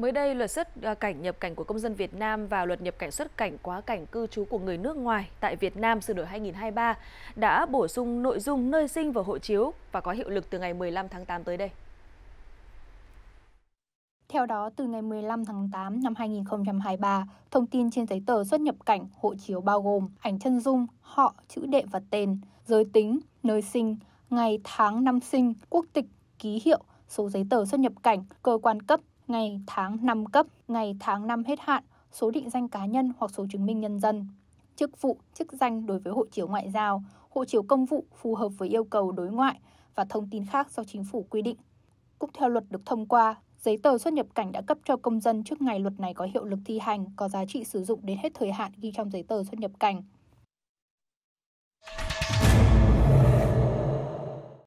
Mới đây, luật xuất à, cảnh nhập cảnh của công dân Việt Nam và luật nhập cảnh xuất cảnh quá cảnh cư trú của người nước ngoài tại Việt Nam sửa đổi 2023 đã bổ sung nội dung nơi sinh và hộ chiếu và có hiệu lực từ ngày 15 tháng 8 tới đây. Theo đó, từ ngày 15 tháng 8 năm 2023, thông tin trên giấy tờ xuất nhập cảnh hộ chiếu bao gồm ảnh chân dung, họ, chữ đệ và tên, giới tính, nơi sinh, ngày, tháng, năm sinh, quốc tịch, ký hiệu, số giấy tờ xuất nhập cảnh, cơ quan cấp, ngày, tháng, năm cấp, ngày, tháng, năm hết hạn, số định danh cá nhân hoặc số chứng minh nhân dân, chức vụ, chức danh đối với hộ chiếu ngoại giao, hộ chiếu công vụ phù hợp với yêu cầu đối ngoại và thông tin khác do chính phủ quy định. Cũng theo luật được thông qua, giấy tờ xuất nhập cảnh đã cấp cho công dân trước ngày luật này có hiệu lực thi hành có giá trị sử dụng đến hết thời hạn ghi trong giấy tờ xuất nhập cảnh.